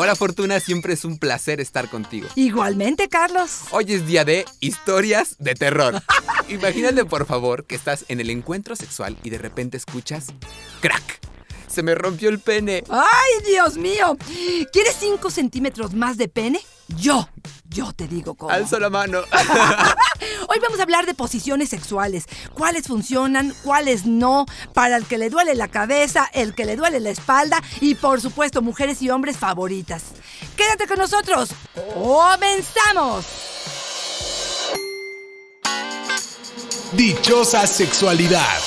Hola Fortuna, siempre es un placer estar contigo. Igualmente, Carlos. Hoy es día de historias de terror. Imagínate, por favor, que estás en el encuentro sexual y de repente escuchas crack. Se me rompió el pene. ¡Ay, Dios mío! ¿Quieres 5 centímetros más de pene? Yo, yo te digo cómo. Alza la mano. Hoy vamos a hablar de posiciones sexuales. ¿Cuáles funcionan? ¿Cuáles no? Para el que le duele la cabeza, el que le duele la espalda y por supuesto mujeres y hombres favoritas. Quédate con nosotros. ¡Comenzamos! Dichosa sexualidad.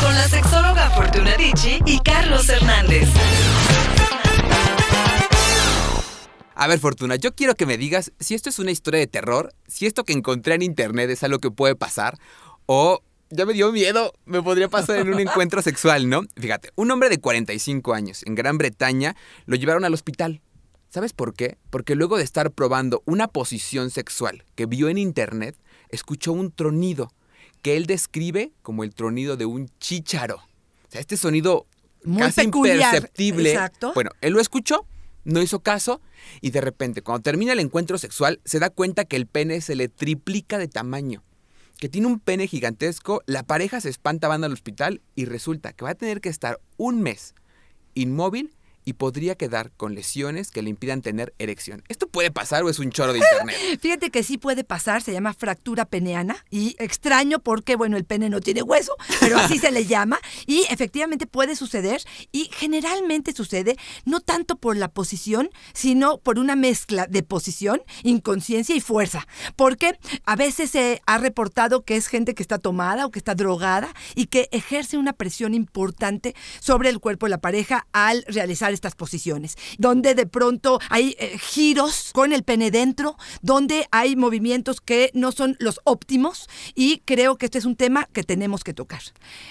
Con la sexóloga Fortuna Dicci y Carlos Hernández. A ver, Fortuna, yo quiero que me digas si esto es una historia de terror, si esto que encontré en internet es algo que puede pasar, o ya me dio miedo, me podría pasar en un encuentro sexual, ¿no? Fíjate, un hombre de 45 años en Gran Bretaña lo llevaron al hospital. ¿Sabes por qué? Porque luego de estar probando una posición sexual que vio en internet, escuchó un tronido que él describe como el tronido de un chícharo. O sea, este sonido Muy casi imperceptible. Exacto. Bueno, él lo escuchó no hizo caso y de repente, cuando termina el encuentro sexual, se da cuenta que el pene se le triplica de tamaño, que tiene un pene gigantesco, la pareja se espanta, van al hospital y resulta que va a tener que estar un mes inmóvil y podría quedar con lesiones que le impidan tener erección. ¿Esto puede pasar o es un choro de internet? Fíjate que sí puede pasar, se llama fractura peneana y extraño porque, bueno, el pene no tiene hueso, pero así se le llama y efectivamente puede suceder y generalmente sucede no tanto por la posición, sino por una mezcla de posición, inconsciencia y fuerza, porque a veces se ha reportado que es gente que está tomada o que está drogada y que ejerce una presión importante sobre el cuerpo de la pareja al realizar estas posiciones, donde de pronto hay eh, giros con el pene dentro, donde hay movimientos que no son los óptimos y creo que este es un tema que tenemos que tocar.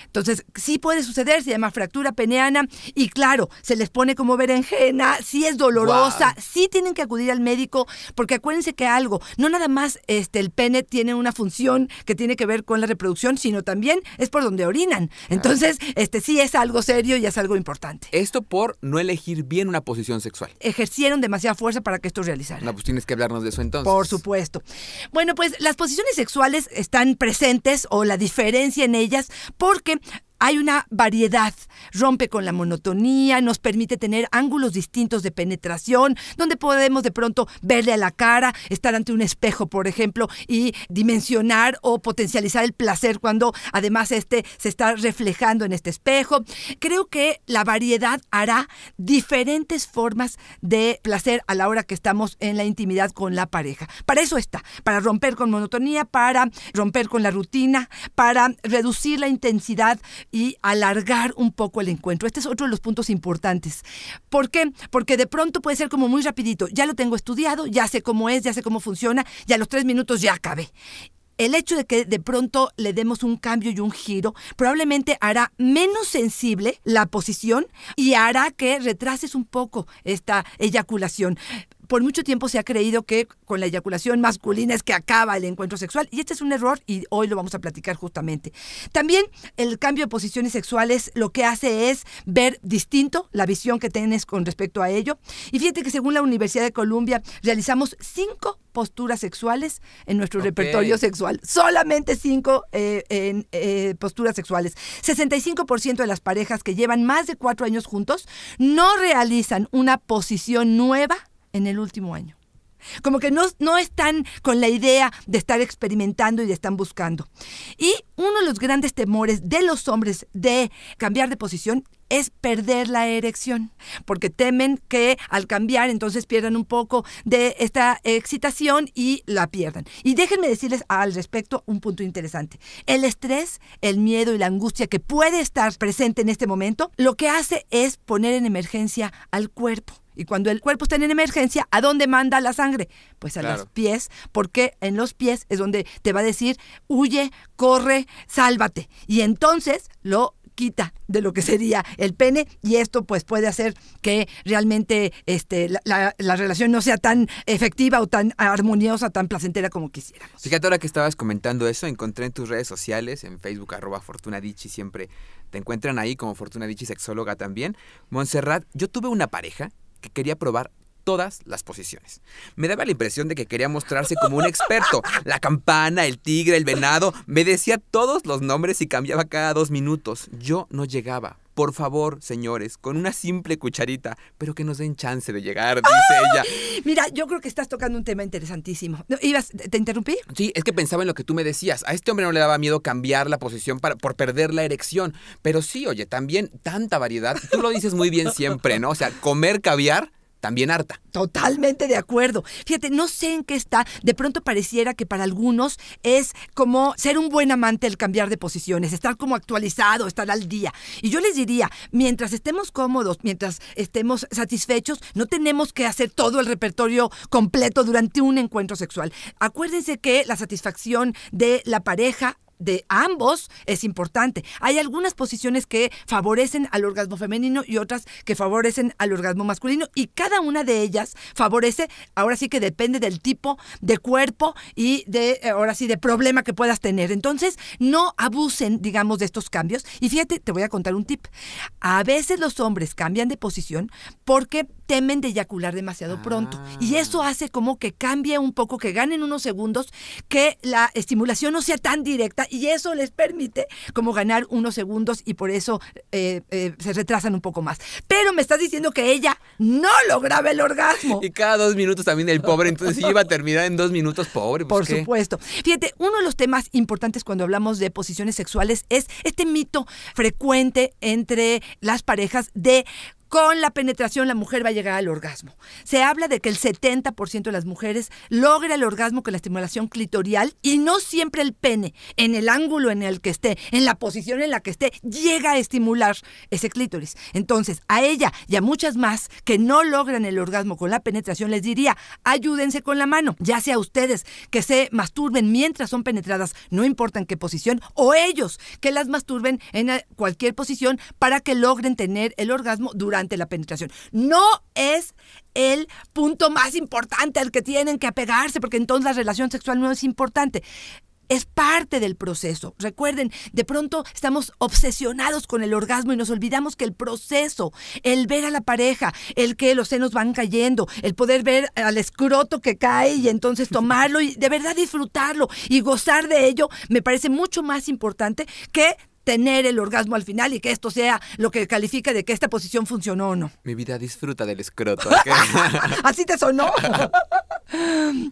Entonces, sí puede suceder, se llama fractura peneana y claro, se les pone como berenjena, sí es dolorosa, sí tienen que acudir al médico porque acuérdense que algo, no nada más este el pene tiene una función que tiene que ver con la reproducción, sino también es por donde orinan. Entonces, este sí es algo serio y es algo importante. Esto por no elegir elegir bien una posición sexual. Ejercieron demasiada fuerza para que esto realizara. No, pues tienes que hablarnos de eso entonces. Por supuesto. Bueno, pues las posiciones sexuales están presentes o la diferencia en ellas porque hay una variedad, rompe con la monotonía, nos permite tener ángulos distintos de penetración, donde podemos de pronto verle a la cara, estar ante un espejo, por ejemplo, y dimensionar o potencializar el placer cuando además este se está reflejando en este espejo. Creo que la variedad hará diferentes formas de placer a la hora que estamos en la intimidad con la pareja. Para eso está, para romper con monotonía, para romper con la rutina, para reducir la intensidad y alargar un poco el encuentro. Este es otro de los puntos importantes. ¿Por qué? Porque de pronto puede ser como muy rapidito, ya lo tengo estudiado, ya sé cómo es, ya sé cómo funciona, ...y a los tres minutos ya acabé. El hecho de que de pronto le demos un cambio y un giro probablemente hará menos sensible la posición y hará que retrases un poco esta eyaculación por mucho tiempo se ha creído que con la eyaculación masculina es que acaba el encuentro sexual y este es un error y hoy lo vamos a platicar justamente. También el cambio de posiciones sexuales lo que hace es ver distinto la visión que tienes con respecto a ello. Y fíjate que según la Universidad de Columbia realizamos cinco posturas sexuales en nuestro repertorio sexual. Solamente cinco eh, en, eh, posturas sexuales. 65% de las parejas que llevan más de cuatro años juntos no realizan una posición nueva en el último año. Como que no, están con la idea de estar experimentando y de estar buscando. Y uno de los grandes temores de los hombres de cambiar de posición es perder la erección, porque temen que al cambiar entonces pierdan un poco de esta excitación y la pierdan. Y déjenme decirles al respecto un punto interesante. El estrés, el miedo y la angustia que puede estar presente en este momento, lo que hace es poner en emergencia al cuerpo y cuando el cuerpo está en emergencia, ¿a dónde manda la sangre? Pues a los pies, porque en los pies es donde te va a decir, huye, corre, sálvate. Y entonces lo quita de lo que sería el pene y esto pues puede hacer que realmente este, la, relación no sea tan efectiva o tan armoniosa, tan placentera como quisiéramos. Fíjate ahora que estabas comentando eso, encontré en tus redes sociales, en Facebook arroba Fortuna dichi siempre te encuentran ahí como Fortuna dichi sexóloga también. Montserrat, yo tuve una pareja que quería probar todas las posiciones. Me daba la impresión de que quería mostrarse como un experto. La campana, el tigre, el venado, me decía todos los nombres y cambiaba cada dos minutos. Yo no llegaba, por favor, señores, con una simple cucharita, pero que nos den chance de llegar, dice ella. Mira, yo creo que estás tocando un tema interesantísimo. ¿Ibas, te interrumpí? Sí, es que pensaba en lo que tú me decías. A este hombre no le daba miedo cambiar la posición para, por perder la erección. Pero sí, oye, también tanta variedad. Tú lo dices muy bien siempre, ¿no? O sea, comer caviar también harta. Totalmente de acuerdo. Fíjate, no sé en qué está. De pronto pareciera que para algunos es como ser un buen amante el cambiar de posiciones, estar como actualizado, estar al día. Y yo les diría, mientras estemos cómodos, mientras estemos satisfechos, no tenemos que hacer todo el repertorio completo durante un encuentro sexual. Acuérdense que la satisfacción de la pareja de ambos es importante. Hay algunas posiciones que favorecen al orgasmo femenino y otras que favorecen al orgasmo masculino y cada una de ellas favorece, ahora sí que depende del tipo de cuerpo y de, eh, ahora sí, de problema que puedas tener. Entonces, no abusen, digamos, de estos cambios. Y fíjate, te voy a contar un tip. A veces los hombres cambian de posición porque temen de eyacular demasiado pronto. Y ah. eso hace como que cambie un poco, que ganen unos segundos, que la estimulación no sea tan directa y eso les permite como ganar unos segundos y por eso eh, eh, se retrasan un poco más. Pero me estás diciendo que ella no lograba el orgasmo. Y cada dos minutos también el pobre, entonces iba a terminar en dos minutos, pobre. Pues, por supuesto. Fíjate, uno de los temas importantes cuando hablamos de posiciones sexuales es este mito frecuente entre las parejas de con la penetración la mujer va a llegar al orgasmo. Se habla de que el 70% de las mujeres logra el orgasmo con la estimulación clitorial y no siempre el pene, en el ángulo en el que esté, en la posición en la que esté, llega a estimular ese clítoris. Entonces, a ella y a muchas más que no logran el orgasmo con la penetración, les diría, ayúdense con la mano, ya sea ustedes que se masturben mientras son penetradas, no importa en qué posición, o ellos que las masturben en cualquier posición para que logren tener el orgasmo durante la penetración. No es el punto más importante al que tienen que apegarse, porque entonces la relación sexual no es importante es parte del proceso. Recuerden, de pronto estamos obsesionados con el orgasmo y nos olvidamos que el proceso, el ver a la pareja, el que los senos van cayendo, el poder ver al escroto que cae y entonces tomarlo y de verdad disfrutarlo y gozar de ello, me parece mucho más importante que tener el orgasmo al final y que esto sea lo que califica de que esta posición funcionó o no. Mi vida disfruta del escroto. Así te sonó.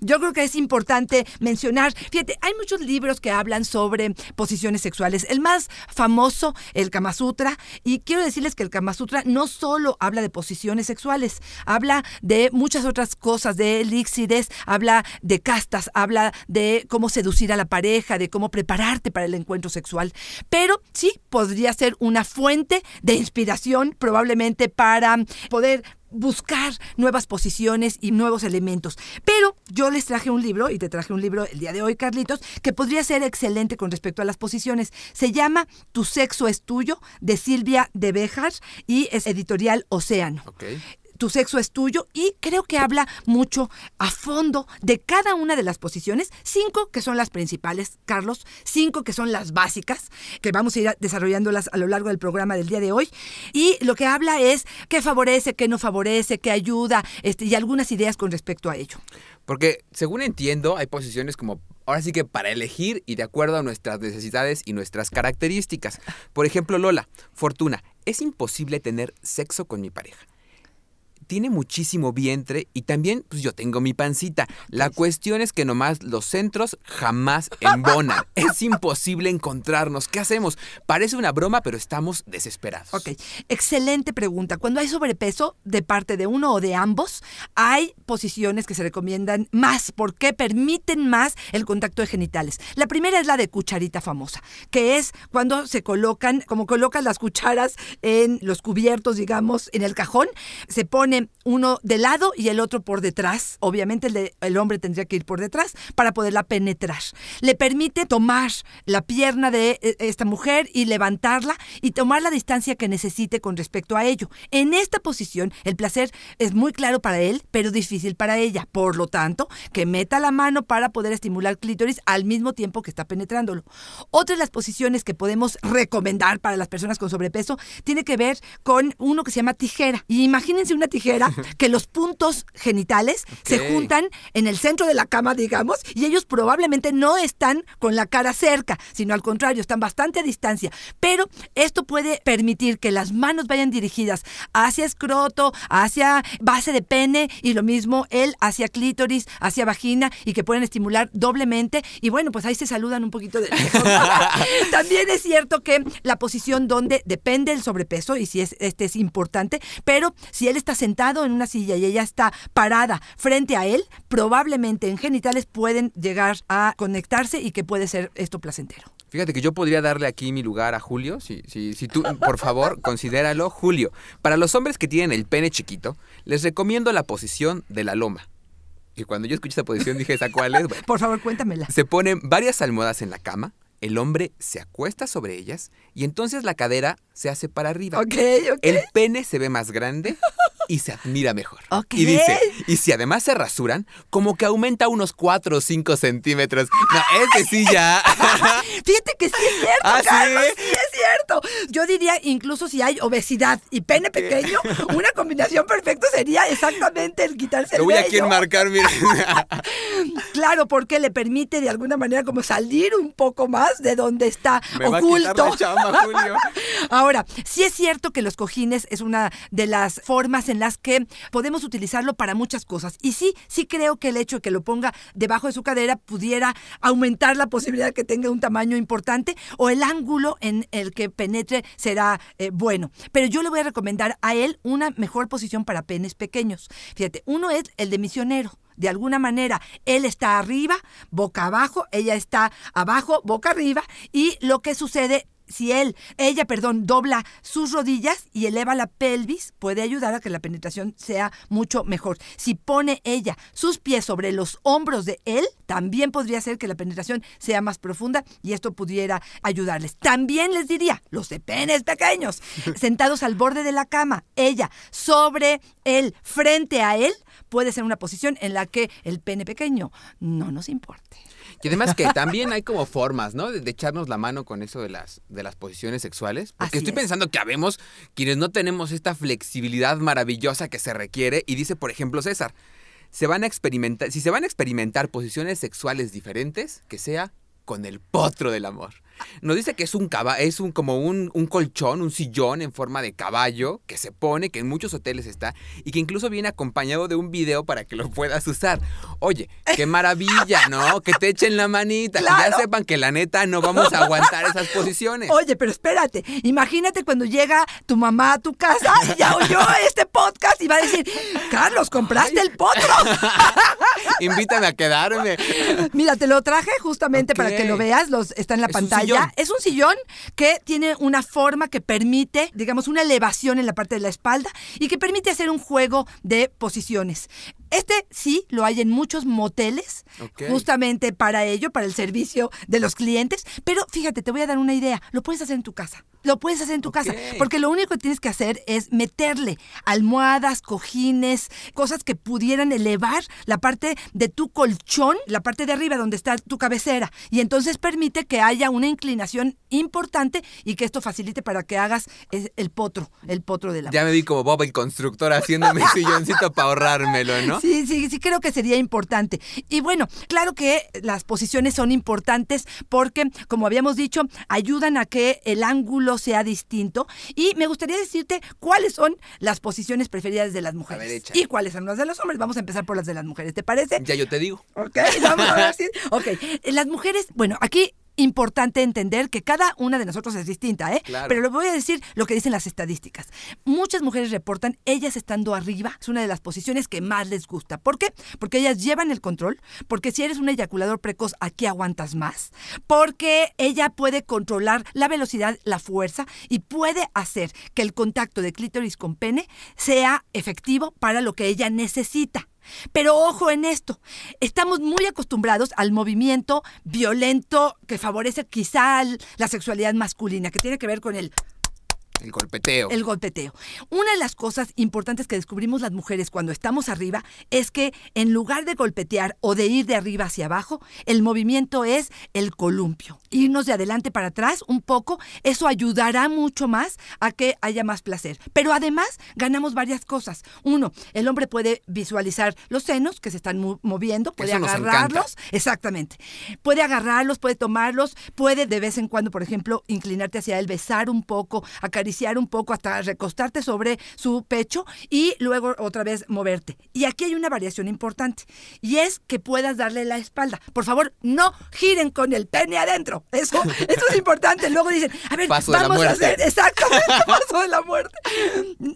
Yo creo que es importante mencionar, fíjate, hay muchos libros que hablan sobre posiciones sexuales. El más famoso, el Kama Sutra, y quiero decirles que el Kama Sutra no solo habla de posiciones sexuales, habla de muchas otras cosas, de elixires, habla de castas, habla de cómo seducir a la pareja, de cómo prepararte para el encuentro sexual. Pero sí, podría ser una fuente de inspiración probablemente para poder buscar nuevas posiciones y nuevos elementos. Pero yo les traje un libro, y te traje un libro el día de hoy, Carlitos, que podría ser excelente con respecto a las posiciones. Se llama Tu sexo es tuyo, de Silvia de Bejar, y es editorial Océano. Okay tu sexo es tuyo y creo que habla mucho a fondo de cada una de las posiciones, cinco que son las principales, Carlos, cinco que son las básicas, que vamos a ir desarrollándolas a lo largo del programa del día de hoy, y lo que habla es qué favorece, qué no favorece, qué ayuda, este, y algunas ideas con respecto a ello. Porque según entiendo, hay posiciones como ahora sí que para elegir y de acuerdo a nuestras necesidades y nuestras características. Por ejemplo, Lola, fortuna, es imposible tener sexo con mi pareja tiene muchísimo vientre y también, pues yo tengo mi pancita. La cuestión es que nomás los centros jamás embonan. es imposible encontrarnos. ¿Qué hacemos? Parece una broma, pero estamos desesperados. Ok, excelente pregunta. Cuando hay sobrepeso de parte de uno o de ambos, hay posiciones que se recomiendan más porque permiten más el contacto de genitales. La primera es la de cucharita famosa, que es cuando se colocan, como colocan las cucharas en los cubiertos, digamos, en el cajón, se pone uno de lado y el otro por detrás. Obviamente el, hombre tendría que ir por detrás para poderla penetrar. Le permite tomar la pierna de eh, esta mujer y levantarla y tomar la distancia que necesite con respecto a ello. En esta posición el placer es muy claro para él, pero difícil para ella. Por lo tanto, que meta la mano para poder estimular clítoris al mismo tiempo que está penetrándolo. Otra de las posiciones que podemos recomendar para las personas con sobrepeso tiene que ver con uno que se llama tijera. imagínense una tijera que los puntos genitales se juntan en el centro de la cama, digamos, y ellos probablemente no están con la cara cerca, sino al contrario, están bastante a distancia. Pero esto puede permitir que las manos vayan dirigidas hacia escroto, hacia base de pene y lo mismo él hacia clítoris, hacia vagina y que pueden estimular doblemente. Y bueno, pues ahí se saludan un poquito de También es cierto que la posición donde depende el sobrepeso y si este es importante, pero si él está sentado, en una silla y ella está parada frente a él, probablemente en genitales pueden llegar a conectarse y que puede ser esto placentero. Fíjate que yo podría darle aquí mi lugar a Julio, si, si, si tú, por favor, considéralo, Julio. Para los hombres que tienen el pene chiquito, les recomiendo la posición de la loma. Y cuando yo escuché esa posición dije, ¿esa cuál es? por favor, cuéntamela. Se ponen varias almohadas en la cama, el hombre se acuesta sobre ellas y entonces la cadera se hace para arriba. ok ok El pene se ve más grande y se admira mejor. Y dice, y si además se rasuran, como que aumenta unos 4 o 5 centímetros. No, este sí ya. Fíjate que sí es cierto, ¿Ah, ¿sí? sí es cierto. Yo diría, incluso si hay obesidad y pene pequeño, una combinación perfecta sería exactamente el quitarse el. el voy a voy a marcar, claro, porque le permite de alguna manera como salir un poco más de donde está oculto. Ahora, sí es cierto que los cojines es una de las formas en las que podemos utilizarlo para muchas cosas. Y sí, sí creo que el hecho de que lo ponga debajo de su cadera pudiera aumentar la posibilidad de que tenga un tamaño importante o el ángulo en el que penetre será eh, bueno. Pero yo le voy a recomendar a él una mejor posición para penes pequeños. Fíjate, uno es el de misionero de alguna manera él está arriba, boca abajo, ella está abajo, boca arriba, y lo que sucede si él, ella, perdón, dobla sus rodillas y eleva la pelvis, puede ayudar a que la penetración sea mucho mejor. Si pone ella sus pies sobre los hombros de él, también podría ser que la penetración sea más profunda y esto pudiera ayudarles. También les diría, los de penes pequeños, sentados al borde de la cama, ella sobre él, frente a él, puede ser una posición en la que el pene pequeño no nos importe. Y además que también hay como formas, ¿no? De, echarnos la mano con eso de las, posiciones sexuales. Porque estoy pensando que habemos quienes no tenemos esta flexibilidad maravillosa que se requiere. Y dice, por ejemplo, César, si se van a experimentar posiciones sexuales diferentes, que sea con el potro del amor. Nos dice que es un caballo, es un como un, colchón, un sillón en forma de caballo que se pone, que en muchos hoteles está, y que incluso viene acompañado de un video para que lo puedas usar. Oye, qué maravilla, ¿no? Que te echen la manita, ya sepan que la neta no vamos a aguantar esas posiciones. Oye, pero espérate, imagínate cuando llega tu mamá a tu casa y ya oyó este podcast y va a decir, Carlos, compraste el potro. Invítame a quedarme. Mira, te lo traje justamente para que lo veas, los, está en la pantalla. Es un sillón que tiene una forma que permite, digamos, una elevación en la parte de la espalda y que permite hacer un juego de posiciones. Este sí lo hay en muchos moteles, justamente para ello, para el servicio de los clientes. Pero fíjate, te voy a dar una idea. Lo puedes hacer en tu casa. Lo puedes hacer en tu casa. Porque lo único que tienes que hacer es meterle almohadas, cojines, cosas que pudieran elevar la parte de tu colchón, la parte de arriba donde está tu cabecera. Y entonces permite que haya una inclinación importante y que esto facilite para que hagas el potro, el potro de la. Ya me vi como Bob el constructor haciendo mi silloncito para ahorrármelo, ¿no? Sí, sí, sí creo que sería importante. Y bueno, claro que las posiciones son importantes porque, como habíamos dicho, ayudan a que el ángulo sea distinto. Y me gustaría decirte cuáles son las posiciones preferidas de las mujeres. y cuáles son las de los hombres. Vamos a empezar por las de las mujeres, ¿te parece? Ya yo te digo. Ok, vamos a ver Ok, las mujeres, bueno, aquí importante entender que cada una de nosotros es distinta, ¿eh? Pero les voy a decir lo que dicen las estadísticas. Muchas mujeres reportan ellas estando arriba, es una de las posiciones que más les gusta. ¿Por qué? Porque ellas llevan el control, porque si eres un eyaculador precoz, aquí aguantas más, porque ella puede controlar la velocidad, la fuerza y puede hacer que el contacto de clítoris con pene sea efectivo para lo que ella necesita. Pero ojo en esto, estamos muy acostumbrados al movimiento violento que favorece quizá la sexualidad masculina, que tiene que ver con el el golpeteo. El golpeteo. Una de las cosas importantes que descubrimos las mujeres cuando estamos arriba es que en lugar de golpetear o de ir de arriba hacia abajo, el movimiento es el columpio. Irnos de adelante para atrás un poco, eso ayudará mucho más a que haya más placer. Pero además ganamos varias cosas. Uno, el hombre puede visualizar los senos que se están moviendo, puede agarrarlos. Exactamente. Puede agarrarlos, puede tomarlos, puede de vez en cuando, por ejemplo, inclinarte hacia él, besar un poco, acariciar acariciar un poco hasta recostarte sobre su pecho y luego otra vez moverte. Y aquí hay una variación importante y es que puedas darle la espalda. Por favor, no giren con el pene adentro. Eso, eso es importante. Luego dicen, a ver, vamos a hacer exactamente paso de la muerte.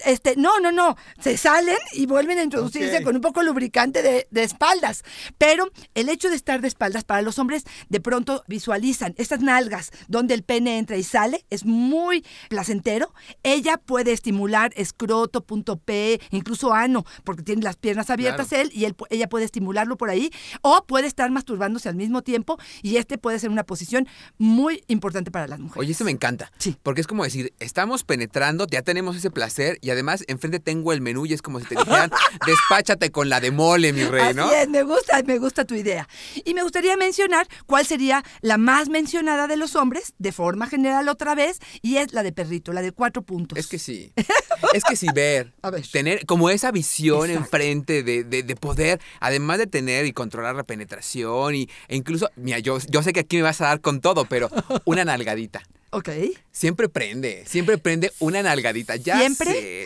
Este, no, no, no. Se salen y vuelven a introducirse con un poco lubricante de espaldas. Pero el hecho de estar de espaldas para los hombres, de pronto visualizan estas nalgas donde el pene entra y sale. Es muy placentero ella puede estimular escroto, punto P, incluso ano, porque tiene las piernas abiertas él y ella puede estimularlo por ahí, o puede estar masturbándose al mismo tiempo y este puede ser una posición muy importante para las mujeres. Oye, eso me encanta. Sí. Porque es como decir, estamos penetrando, ya tenemos ese placer y además enfrente tengo el menú y es como si te dijeran, despáchate con la de mole, mi rey, me gusta, me gusta tu idea. Y me gustaría mencionar cuál sería la más mencionada de los hombres, de forma general otra vez, y es la de perrito, la de cuatro puntos. Es que sí. Es que sí, ver, tener como esa visión enfrente de, de, poder, además de tener y controlar la penetración y, e incluso, mira, yo, yo sé que aquí me vas a dar con todo, pero una nalgadita. Ok. Siempre prende, siempre prende una nalgadita. Ya ¿Siempre? Sé.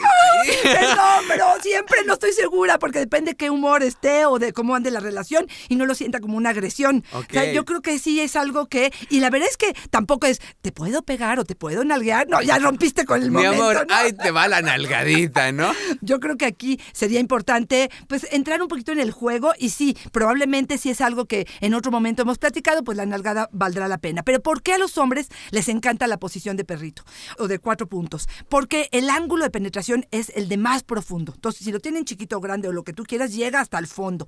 Perdón, pero siempre no estoy segura porque depende qué humor esté o de cómo ande la relación y no lo sienta como una agresión. O sea, yo creo que sí es algo que. Y la verdad es que tampoco es te puedo pegar o te puedo nalguear. No, ya rompiste con el Mi Mi amor, ahí te va la nalgadita, ¿no? yo creo que aquí sería importante, pues, entrar un poquito en el juego y sí, probablemente si es algo que en otro momento hemos platicado, pues la nalgada valdrá la pena. Pero ¿por qué a los hombres les encanta? la posición de perrito o de cuatro puntos, porque el ángulo de penetración es el de más profundo. Entonces, si lo tienen chiquito o grande o lo que tú quieras, llega hasta el fondo.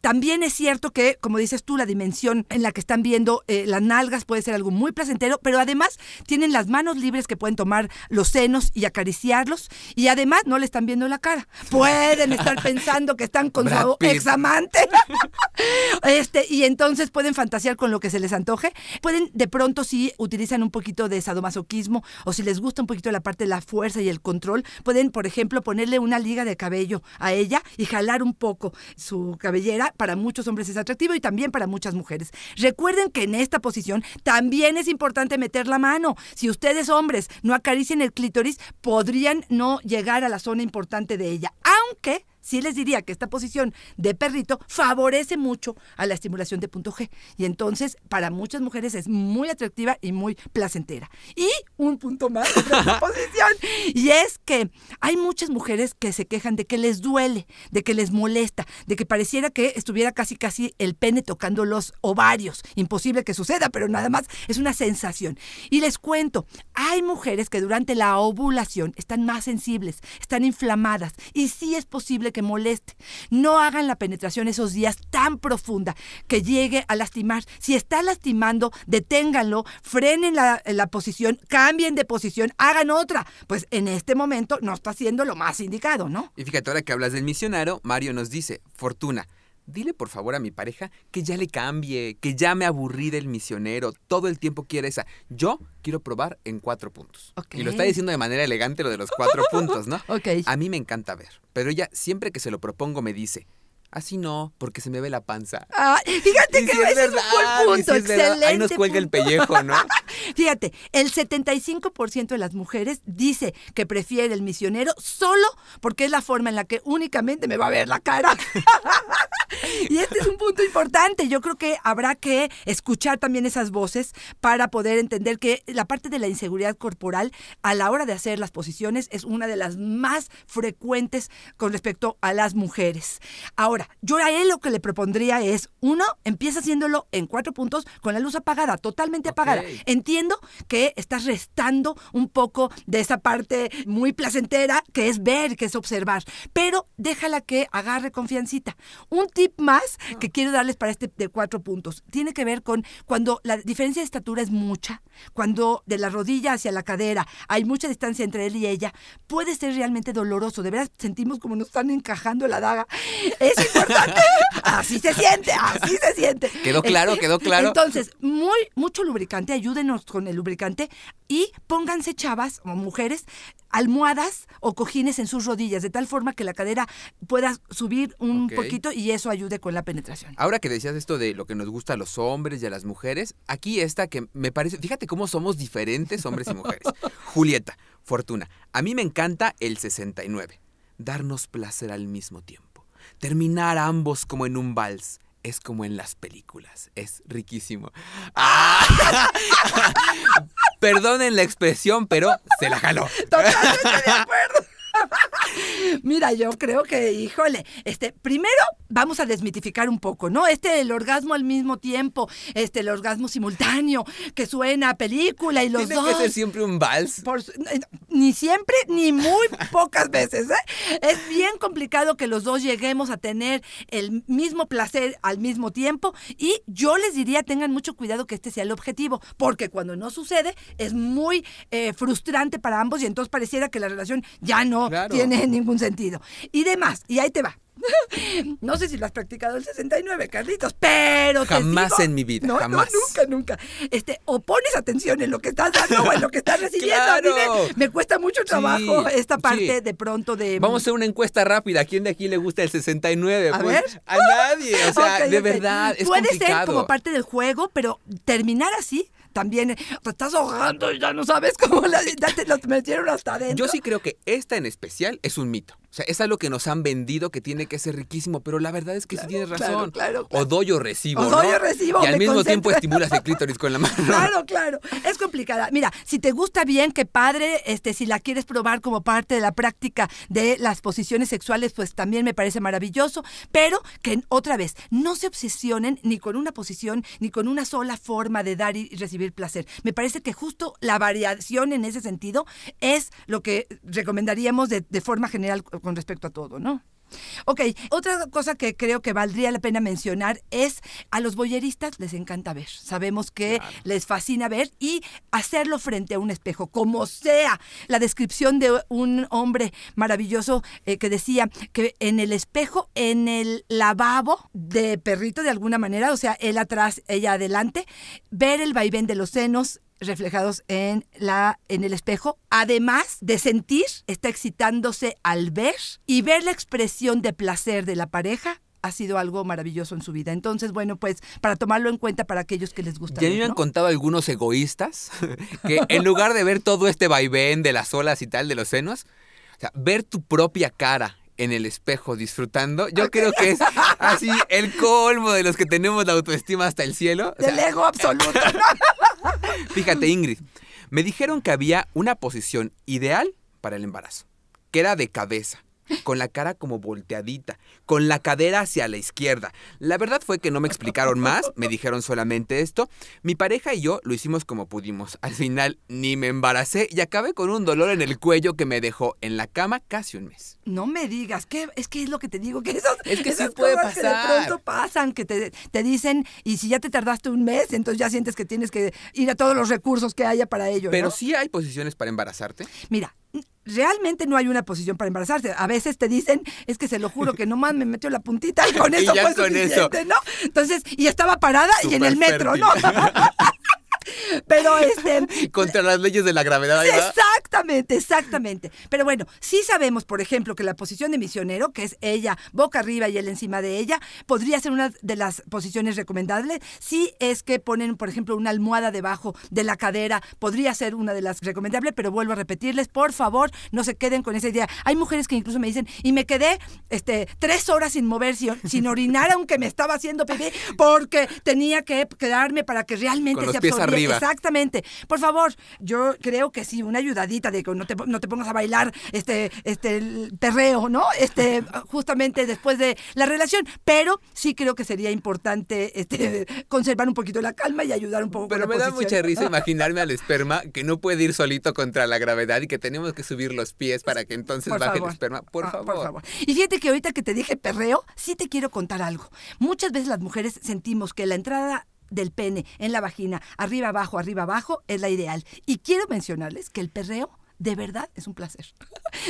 También es cierto que, como dices tú, la dimensión en la que están viendo eh, las nalgas puede ser algo muy placentero, pero además tienen las manos libres que pueden tomar los senos y acariciarlos, y además no le están viendo la cara. Pueden estar pensando que están con su examante. este, y entonces pueden fantasear con lo que se les antoje. Pueden, de pronto, si utilizan un poquito de sadomasoquismo o si les gusta un poquito la parte de la fuerza y el control, pueden, por ejemplo, ponerle una liga de cabello a ella y jalar un poco su cabellera. Para muchos hombres es atractivo y también para muchas mujeres. Recuerden que en esta posición también es importante meter la mano. Si ustedes, hombres, no acarician el clítoris, podrían no llegar a la zona importante de ella. Aunque sí les diría que esta posición de perrito favorece mucho a la estimulación de punto G. Y entonces, para muchas mujeres es muy atractiva y muy placentera. Y un punto más de esta posición, y es que hay muchas mujeres que se quejan de que les duele, de que les molesta, de que pareciera que estuviera casi casi el pene tocando los ovarios. Imposible que suceda, pero nada más es una sensación. Y les cuento, hay mujeres que durante la ovulación están más sensibles, están inflamadas, y sí es posible que moleste. No hagan la penetración esos días tan profunda que llegue a lastimar. Si está lastimando, deténganlo, frenen la, posición, cambien de posición, hagan otra. Pues en este momento no está siendo lo más indicado, ¿no? Y fíjate, ahora que hablas del misionero, Mario nos dice, fortuna dile por favor a mi pareja que ya le cambie, que ya me aburrí del misionero, todo el tiempo quiere esa. Yo quiero probar en cuatro puntos. Y lo está diciendo de manera elegante lo de los cuatro puntos, ¿no? A mí me encanta ver, pero ella siempre que se lo propongo me dice, Así no, porque se me ve la panza. Ah, fíjate que es, un buen punto, excelente. Ahí nos cuelga el pellejo, ¿no? fíjate, el 75% de las mujeres dice que prefiere el misionero solo porque es la forma en la que únicamente me va a ver la cara. y este es un punto importante. Yo creo que habrá que escuchar también esas voces para poder entender que la parte de la inseguridad corporal a la hora de hacer las posiciones es una de las más frecuentes con respecto a las mujeres. Ahora, yo a él lo que le propondría es, uno, empieza haciéndolo en cuatro puntos con la luz apagada, totalmente apagada. Entiendo que estás restando un poco de esa parte muy placentera que es ver, que es observar, pero déjala que agarre confiancita. Un tip más ah. que quiero darles para este de cuatro puntos tiene que ver con cuando la diferencia de estatura es mucha, cuando de la rodilla hacia la cadera hay mucha distancia entre él y ella, puede ser realmente doloroso. De veras sentimos como nos están encajando la daga. Es Así se siente, así se siente. Quedó claro, este, quedó claro. Entonces, muy, mucho lubricante, ayúdenos con el lubricante y pónganse chavas o mujeres almohadas o cojines en sus rodillas, de tal forma que la cadera pueda subir un poquito y eso ayude con la penetración. Ahora que decías esto de lo que nos gusta a los hombres y a las mujeres, aquí está que me parece, fíjate cómo somos diferentes hombres y mujeres. Julieta, Fortuna, a mí me encanta el 69, darnos placer al mismo tiempo terminar ambos como en un vals. Es como en las películas, es riquísimo. Perdonen la expresión, pero se la jaló. Mira, yo creo que, híjole, este, primero vamos a desmitificar un poco, ¿no? Este, el orgasmo al mismo tiempo, este, el orgasmo simultáneo, que suena a película y los dos... dos. que ser siempre un vals? ni siempre, ni muy pocas veces, ¿eh? Es bien complicado que los dos lleguemos a tener el mismo placer al mismo tiempo y yo les diría, tengan mucho cuidado que este sea el objetivo, porque cuando no sucede es muy eh, frustrante para ambos y entonces pareciera que la relación ya no tiene ningún sentido. Y demás, y ahí te va. No sé si lo has practicado el 69, Carlitos, pero jamás en mi vida, jamás. nunca, nunca. Este, o pones atención en lo que estás dando o en lo que estás recibiendo. me cuesta mucho trabajo esta parte de pronto de Vamos a hacer una encuesta rápida, quién de aquí le gusta el 69? A, pues, ver. a nadie, o sea, de verdad, es Puede ser como parte del juego, pero terminar así también te estás ahogando y ya no sabes cómo la, te lo metieron hasta adentro. Yo sí creo que esta en especial es un mito. O sea, es algo que nos han vendido que tiene que ser riquísimo, pero la verdad es que sí tienes razón. Claro, o doy o recibo. O doy o recibo. Y al mismo tiempo estimulas el clítoris con la mano. Claro, claro. Es complicada. Mira, si te gusta bien, qué padre. Este, si la quieres probar como parte de la práctica de las posiciones sexuales, pues también me parece maravilloso. Pero que, otra vez, no se obsesionen ni con una posición ni con una sola forma de dar y recibir placer. Me parece que justo la variación en ese sentido es lo que recomendaríamos de, de forma general con respecto a todo, ¿no? Ok, otra cosa que creo que valdría la pena mencionar es a los boyeristas les encanta ver. Sabemos que les fascina ver y hacerlo frente a un espejo, como sea. La descripción de un hombre maravilloso eh, que decía que en el espejo, en el lavabo de perrito de alguna manera, o sea, él atrás, ella adelante, ver el vaivén de los senos, reflejados en, la, en el espejo, además de sentir, está excitándose al ver y ver la expresión de placer de la pareja ha sido algo maravilloso en su vida. Entonces, bueno, pues para tomarlo en cuenta para aquellos que les gusta. Ya me han contado algunos egoístas que en lugar de ver todo este vaivén de las olas y tal de los senos, o sea, ver tu propia cara en el espejo disfrutando, yo creo que es así el colmo de los que tenemos la autoestima hasta el cielo. O el ego absoluto. Fíjate, Ingrid, me dijeron que había una posición ideal para el embarazo, que era de cabeza con la cara como volteadita, con la cadera hacia la izquierda. La verdad fue que no me explicaron más, me dijeron solamente esto. Mi pareja y yo lo hicimos como pudimos. Al final ni me embaracé y acabé con un dolor en el cuello que me dejó en la cama casi un mes. No me digas, ¿qué? es que es lo que te digo, que esas, es que puede pasar. que de pronto pasan, que te, dicen, y si ya te tardaste un mes, entonces ya sientes que tienes que ir a todos los recursos que haya para ello. Pero sí hay posiciones para embarazarte. Mira, realmente no hay una posición para embarazarse. A veces te dicen, es que se lo juro que nomás me metió la puntita y con eso fue suficiente, ¿no? Entonces, y estaba parada y en el metro, ¿no? Pero este. Contra las leyes de la gravedad. Exactamente, exactamente. Pero bueno, sí sabemos, por ejemplo, que la posición de misionero, que es ella boca arriba y él encima de ella, podría ser una de las posiciones recomendables. Si es que ponen, por ejemplo, una almohada debajo de la cadera, podría ser una de las recomendables, pero vuelvo a repetirles, por favor, no se queden con esa idea. Hay mujeres que incluso me dicen, y me quedé este, tres horas sin mover, sin, orinar, aunque me estaba haciendo pipí, porque tenía que quedarme para que realmente se absorbiera. Exactamente. Por favor, yo creo que sí, una ayudadita de que no te, no te pongas a bailar este, este el perreo, ¿no? Este, justamente después de la relación. Pero sí creo que sería importante este, conservar un poquito la calma y ayudar un poco. la Pero me da mucha risa imaginarme al esperma que no puede ir solito contra la gravedad y que tenemos que subir los pies para que entonces baje el esperma. Por, ah, favor. por favor. Y fíjate que ahorita que te dije perreo, sí te quiero contar algo. Muchas veces las mujeres sentimos que la entrada del pene en la vagina, arriba abajo, arriba abajo, es la ideal. Y quiero mencionarles que el perreo de verdad es un placer.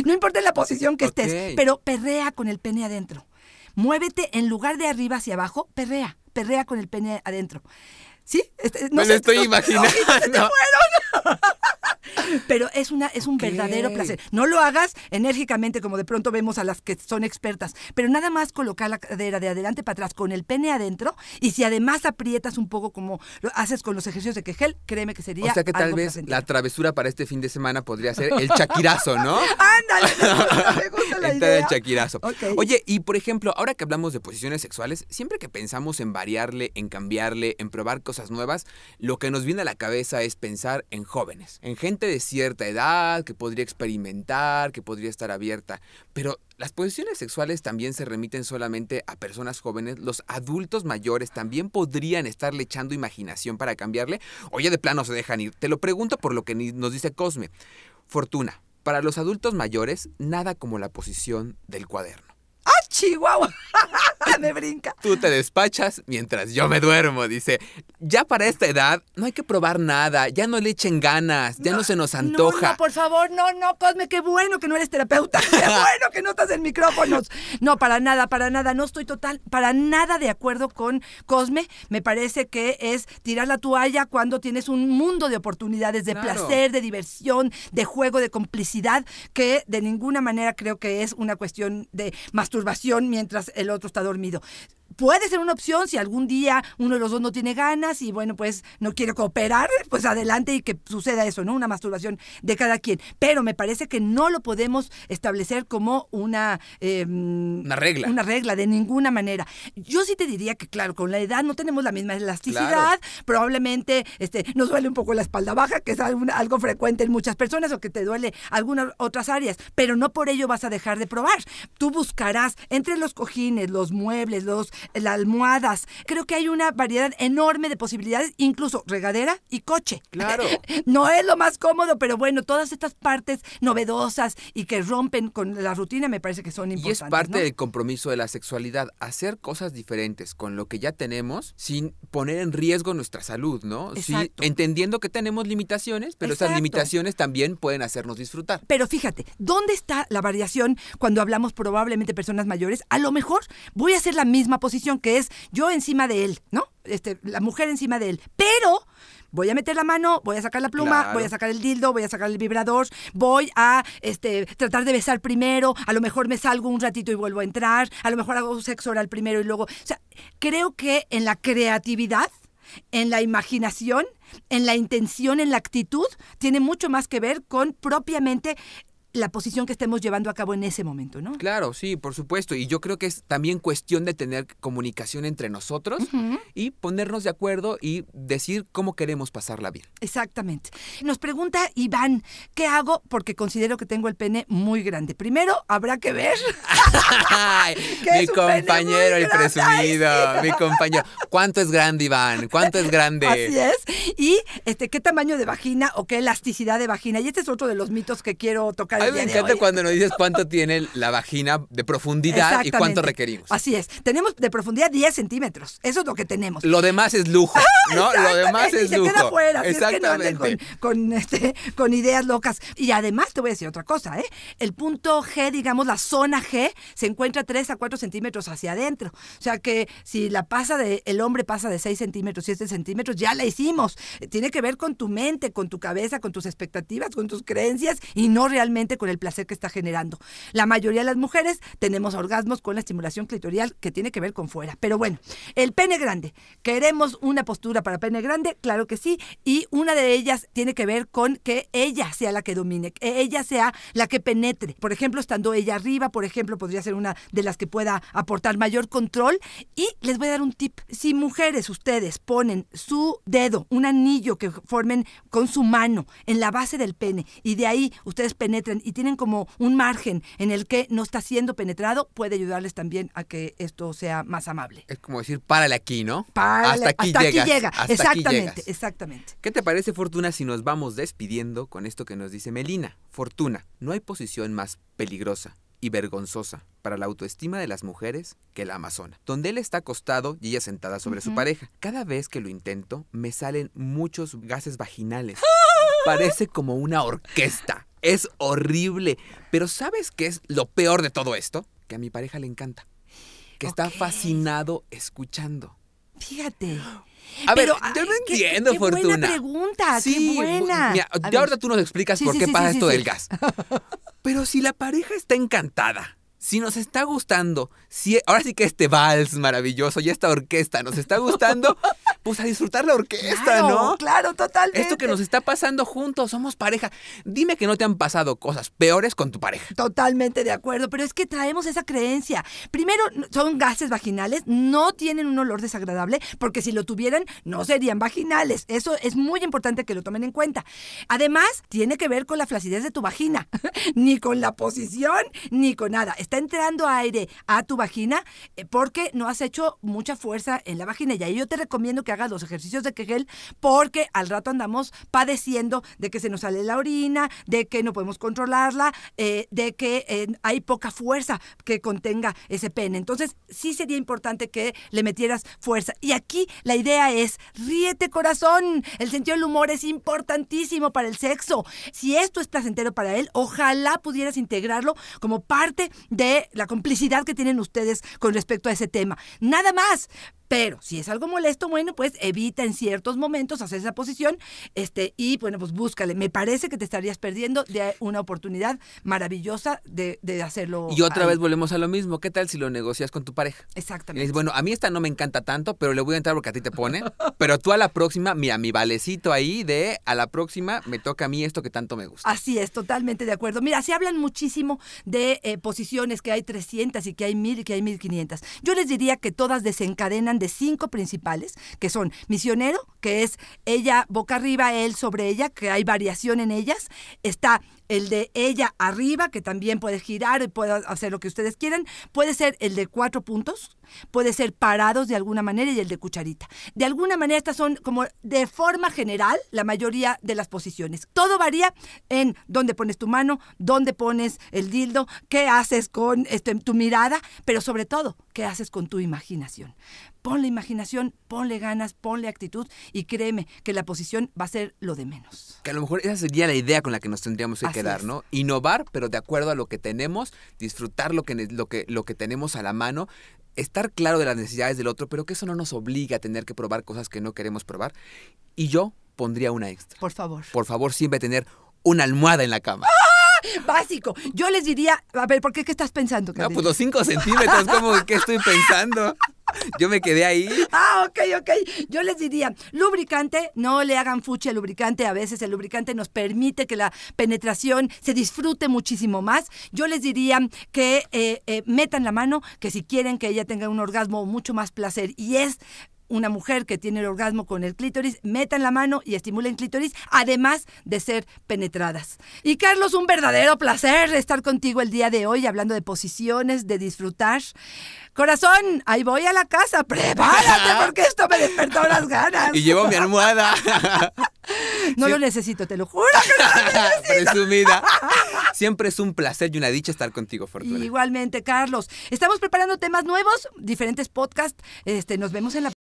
no importa la posición que estés, pero perrea con el pene adentro. Muévete en lugar de arriba hacia abajo, perrea, perrea con el pene adentro. ¿Sí? no Me lo estoy imaginando. Pero es, una, es un verdadero placer. No lo hagas enérgicamente como de pronto vemos a las que son expertas, pero nada más colocar la cadera de adelante para atrás con el pene adentro y si además aprietas un poco como lo haces con los ejercicios de quejel créeme que sería... O sea que tal vez la travesura para este fin de semana podría ser el chaquirazo, ¿no? Ándale, El chaquirazo. Oye, y por ejemplo, ahora que hablamos de posiciones sexuales, siempre que pensamos en variarle, en cambiarle, en probar cosas nuevas, lo que nos viene a la cabeza es pensar en jóvenes, en gente de cierta edad que podría experimentar, que podría estar abierta, pero las posiciones sexuales también se remiten solamente a personas jóvenes. Los adultos mayores también podrían estarle echando imaginación para cambiarle. O ya de plano se dejan ir. Te lo pregunto por lo que nos dice Cosme. Fortuna, para los adultos mayores, nada como la posición del cuaderno. Chihuahua. me brinca. Tú te despachas mientras yo me duermo, dice. Ya para esta edad no hay que probar nada, ya no le echen ganas, ya no, se nos antoja. No, por favor, no, no, Cosme, qué bueno que no eres terapeuta, qué bueno que no estás en micrófonos. No, para nada, para nada, no estoy total, para nada de acuerdo con Cosme. Me parece que es tirar la toalla cuando tienes un mundo de oportunidades, de placer, de diversión, de juego, de complicidad, que de ninguna manera creo que es una cuestión de masturbación mientras el otro está dormido puede ser una opción si algún día uno de los dos no tiene ganas y bueno, pues no quiere cooperar, pues adelante y que suceda eso, ¿no? Una masturbación de cada quien. Pero me parece que no lo podemos establecer como una... Em, una regla. Una regla, de ninguna manera. Yo sí te diría que, claro, con la edad no tenemos la misma elasticidad, probablemente este, nos duele un poco la espalda baja, que es algo frecuente en muchas personas, o que te duele algunas otras áreas, pero no por ello vas a dejar de probar. Tú buscarás entre los cojines, los muebles, los las almohadas. Creo que hay una variedad enorme de posibilidades, incluso regadera y coche. Claro. no es lo más cómodo, pero bueno, todas estas partes novedosas y que rompen con la rutina me parece que son importantes. Y es parte del compromiso de la sexualidad, hacer cosas diferentes con lo que ya tenemos sin poner en riesgo nuestra salud, ¿no? Sí, entendiendo que tenemos limitaciones, pero esas limitaciones también pueden hacernos disfrutar. Pero fíjate, ¿dónde está la variación cuando hablamos probablemente de personas mayores? A lo mejor voy a hacer la misma posición que es yo encima de él, ¿no? Este, la mujer encima de él. Pero voy a meter la mano, voy a sacar la pluma, voy a sacar el dildo, voy a sacar el vibrador, voy a este, tratar de besar primero, a lo mejor me salgo un ratito y vuelvo a entrar, a lo mejor hago sexo oral primero y luego... O sea, creo que en la creatividad, en la imaginación, en la intención, en la actitud, tiene mucho más que ver con propiamente la posición que estemos llevando a cabo en ese momento, ¿no? Claro, sí, por supuesto. Y yo creo que es también cuestión de tener comunicación entre nosotros y ponernos de acuerdo y decir cómo queremos pasarla bien. Exactamente. Nos pregunta Iván, ¿qué hago? Porque considero que tengo el pene muy grande. Primero, habrá que ver. mi compañero, el presumido. mi compañero. ¿Cuánto es grande, Iván? ¿Cuánto es grande? Así es. Y este, qué tamaño de vagina o qué elasticidad de vagina. Y este es otro de los mitos que quiero tocar me encanta cuando nos dices cuánto tiene la vagina de profundidad y cuánto requerimos. Así es. Tenemos de profundidad 10 centímetros. Eso es lo que tenemos. Lo demás es lujo, ah, ¿no? Lo demás es lujo. Exactamente. con, este, con ideas locas. Y además te voy a decir otra cosa, ¿eh? El punto G, digamos, la zona G, se encuentra 3 a 4 centímetros hacia adentro. O sea que si la pasa de, el hombre pasa de 6 centímetros, 7 centímetros, ya la hicimos. Eh, tiene que ver con tu mente, con tu cabeza, con tus expectativas, con tus creencias y no realmente con el placer que está generando. La mayoría de las mujeres tenemos orgasmos con la estimulación clitorial que tiene que ver con fuera. Pero bueno, el pene grande. ¿Queremos una postura para pene grande? Claro que sí. Y una de ellas tiene que ver con que ella sea la que domine, que ella sea la que penetre. Por ejemplo, estando ella arriba, por ejemplo, podría ser una de las que pueda aportar mayor control. Y les voy a dar un tip. Si mujeres ustedes ponen su dedo, un anillo que formen con su mano en la base del pene y de ahí ustedes penetren y tienen como un margen en el que no está siendo penetrado, puede ayudarles también a que esto sea más amable. Es como decir, párale aquí, ¿no? Párale, hasta aquí, hasta aquí llega. exactamente, exactamente. ¿Qué te parece, Fortuna, si nos vamos despidiendo con esto que nos dice Melina? Fortuna, no hay posición más peligrosa y vergonzosa para la autoestima de las mujeres que la amazona, donde él está acostado y ella sentada sobre su pareja. Cada vez que lo intento, me salen muchos gases vaginales. ¡Ah! Parece como una orquesta. Es horrible. Pero ¿sabes qué es lo peor de todo esto? Que a mi pareja le encanta. Que está fascinado escuchando. Fíjate. A Pero, ver, yo no entiendo, Fortuna. qué Fortuna. Buena pregunta, sí, qué buena. ya ahorita tú nos explicas por qué pasa esto del gas. Pero si la pareja está encantada si nos está gustando, si e, ahora sí que este vals maravilloso y esta orquesta nos está gustando, pues a disfrutar la orquesta, ¿no? Claro, totalmente. Esto que nos está pasando juntos, somos pareja. Dime que no te han pasado cosas peores con tu pareja. Totalmente de acuerdo, pero es que traemos esa creencia. Primero, son gases vaginales, no tienen un olor desagradable, porque si lo tuvieran, no serían vaginales. Eso es muy importante que lo tomen en cuenta. Además, tiene que ver con la flacidez de tu vagina, ni con la posición, ni con nada entrando aire a tu vagina eh, porque no has hecho mucha fuerza en la vagina. Y ahí yo te recomiendo que hagas los ejercicios de Kegel porque al rato andamos padeciendo de que se nos sale la orina, de que no podemos controlarla, eh, de que eh, hay poca fuerza que contenga ese pene. Entonces, sí sería importante que le metieras fuerza. Y aquí la idea es, ríete corazón. El sentido del humor es importantísimo para el sexo. Si esto es placentero para él, ojalá pudieras integrarlo como parte de la complicidad que tienen ustedes con respecto a ese tema. Nada más, pero si es algo molesto, bueno, pues evita en ciertos momentos hacer esa posición este, y bueno, pues búscale. Me parece que te estarías perdiendo de una oportunidad maravillosa de, hacerlo. Y otra vez volvemos a lo mismo. ¿Qué tal si lo negocias con tu pareja? Exactamente. Y dices, bueno, a mí esta no me encanta tanto, pero le voy a entrar porque a ti te pone. pero tú a la próxima, mira, mi valecito ahí de a la próxima me toca a mí esto que tanto me gusta. Así es, totalmente de acuerdo. Mira, se hablan muchísimo de eh, posiciones que hay 300 y que hay 1000 y que hay 1500. Yo les diría que todas desencadenan cinco principales, que son Misionero, que es ella boca arriba, él sobre ella, que hay variación en ellas. Está el de ella arriba, que también puede girar, y puede hacer lo que ustedes quieran. Puede ser el de cuatro puntos, puede ser parados de alguna manera y el de cucharita. De alguna manera estas son como de forma general la mayoría de las posiciones. Todo varía en dónde pones tu mano, dónde pones el dildo, qué haces con este, tu mirada, pero sobre todo, qué haces con tu imaginación ponle imaginación, ponle ganas, ponle actitud y créeme que la posición va a ser lo de menos. Que a lo mejor esa sería la idea con la que nos tendríamos que quedar, ¿no? Innovar, pero de acuerdo a lo que tenemos, disfrutar lo que, lo que, lo que tenemos a la mano, estar claro de las necesidades del otro, pero que eso no nos obliga a tener que probar cosas que no queremos probar. Y yo pondría una extra. Por favor. Por favor, siempre tener una almohada en la cama. ¡Ah! Básico. Yo les diría, a ver, ¿por qué qué estás pensando? No, pues los cinco centímetros, ¿cómo que estoy pensando? Yo me quedé ahí. Ah, ok, ok. Yo les diría, lubricante, no le hagan fuche al lubricante. A veces el lubricante nos permite que la penetración se disfrute muchísimo más. Yo les diría que eh, eh, metan la mano, que si quieren que ella tenga un orgasmo mucho más placer y es una mujer que tiene el orgasmo con el clítoris, metan la mano y estimulen clítoris, además de ser penetradas. Y Carlos, un verdadero placer estar contigo el día de hoy hablando de posiciones, de disfrutar. Corazón, ahí voy a la casa, prepárate porque esto me despertó las ganas. Y llevo mi almohada. No lo necesito, te lo juro. Presumida. Siempre es un placer y una dicha estar contigo, Fortuna. Igualmente, Carlos. Estamos preparando temas nuevos, diferentes podcasts. Este, nos vemos en la